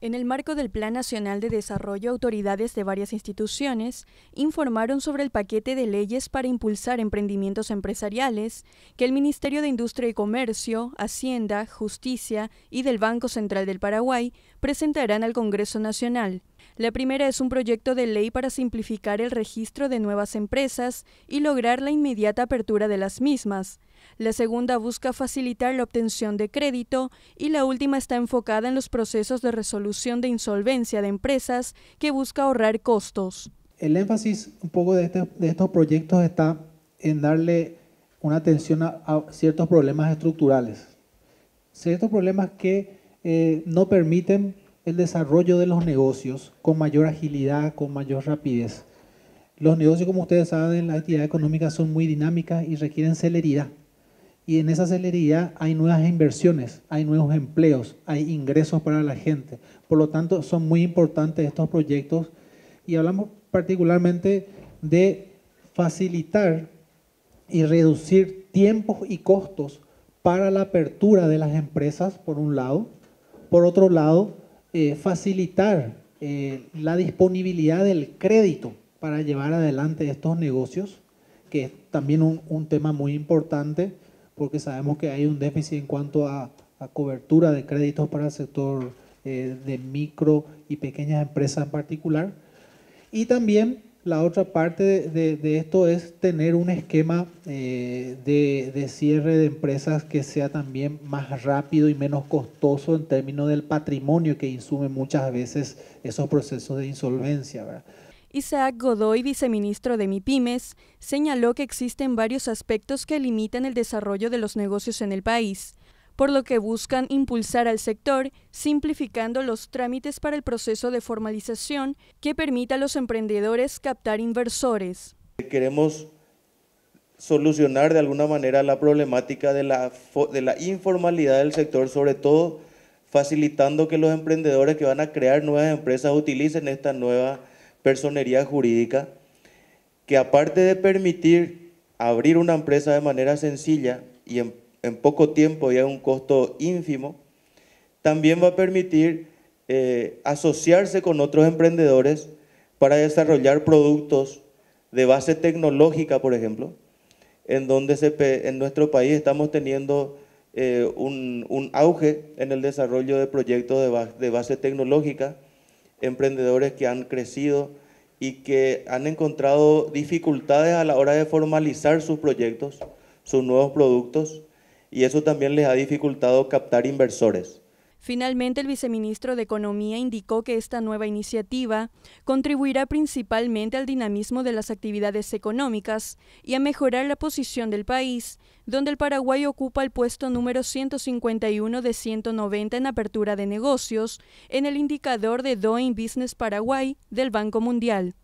En el marco del Plan Nacional de Desarrollo, autoridades de varias instituciones informaron sobre el paquete de leyes para impulsar emprendimientos empresariales que el Ministerio de Industria y Comercio, Hacienda, Justicia y del Banco Central del Paraguay presentarán al Congreso Nacional. La primera es un proyecto de ley para simplificar el registro de nuevas empresas y lograr la inmediata apertura de las mismas, la segunda busca facilitar la obtención de crédito y la última está enfocada en los procesos de resolución de insolvencia de empresas que busca ahorrar costos. El énfasis un poco de, este, estos proyectos está en darle una atención a, ciertos problemas estructurales, ciertos problemas que eh, no permiten el desarrollo de los negocios con mayor agilidad, con mayor rapidez. Los negocios, como ustedes saben, en la actividad económica son muy dinámicas y requieren celeridad. Y en esa celería hay nuevas inversiones, hay nuevos empleos, hay ingresos para la gente. Por lo tanto, son muy importantes estos proyectos y hablamos particularmente de facilitar y reducir tiempos y costos para la apertura de las empresas, por un lado. Por otro lado, eh, facilitar eh, la disponibilidad del crédito para llevar adelante estos negocios, que es también un tema muy importante porque sabemos que hay un déficit en cuanto a, cobertura de créditos para el sector eh, de micro y pequeñas empresas en particular. Y también la otra parte de, esto es tener un esquema eh, de, cierre de empresas que sea también más rápido y menos costoso en términos del patrimonio que insume muchas veces esos procesos de insolvencia. Isaac Godoy, viceministro de MIPIMES, señaló que existen varios aspectos que limitan el desarrollo de los negocios en el país, por lo que buscan impulsar al sector simplificando los trámites para el proceso de formalización que permita a los emprendedores captar inversores. Queremos solucionar de alguna manera la problemática de la, de la informalidad del sector, sobre todo facilitando que los emprendedores que van a crear nuevas empresas utilicen esta nueva personería jurídica que aparte de permitir abrir una empresa de manera sencilla y en, poco tiempo y a un costo ínfimo, también va a permitir eh, asociarse con otros emprendedores para desarrollar productos de base tecnológica, por ejemplo, en donde en nuestro país estamos teniendo eh, un, auge en el desarrollo de proyectos de base tecnológica emprendedores que han crecido y que han encontrado dificultades a la hora de formalizar sus proyectos, sus nuevos productos, y eso también les ha dificultado captar inversores. Finalmente, el viceministro de Economía indicó que esta nueva iniciativa contribuirá principalmente al dinamismo de las actividades económicas y a mejorar la posición del país, donde el Paraguay ocupa el puesto número 151 de 190 en apertura de negocios en el indicador de Doing Business Paraguay del Banco Mundial.